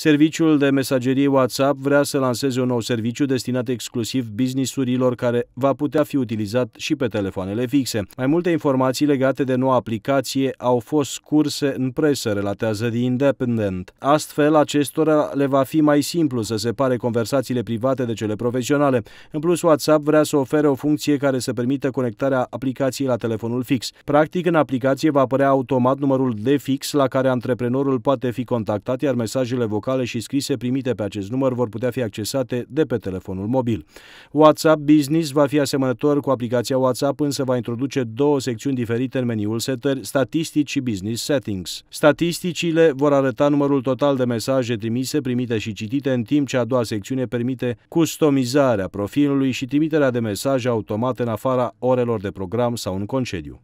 Serviciul de mesagerie WhatsApp vrea să lanseze un nou serviciu destinat exclusiv businessurilor care va putea fi utilizat și pe telefoanele fixe. Mai multe informații legate de noua aplicație au fost scurse în presă, relatează The Independent. Astfel, acestora le va fi mai simplu să separe conversațiile private de cele profesionale. În plus, WhatsApp vrea să ofere o funcție care să permită conectarea aplicației la telefonul fix. Practic, în aplicație va apărea automat numărul de fix la care antreprenorul poate fi contactat, iar mesajele vocale vocale și scrise primite pe acest număr vor putea fi accesate de pe telefonul mobil. WhatsApp Business va fi asemănător cu aplicația WhatsApp, însă va introduce două secțiuni diferite în meniul setări, statistici și business settings. Statisticile vor arăta numărul total de mesaje trimise, primite și citite, în timp ce a doua secțiune permite customizarea profilului și trimiterea de mesaje automate în afara orelor de program sau în concediu.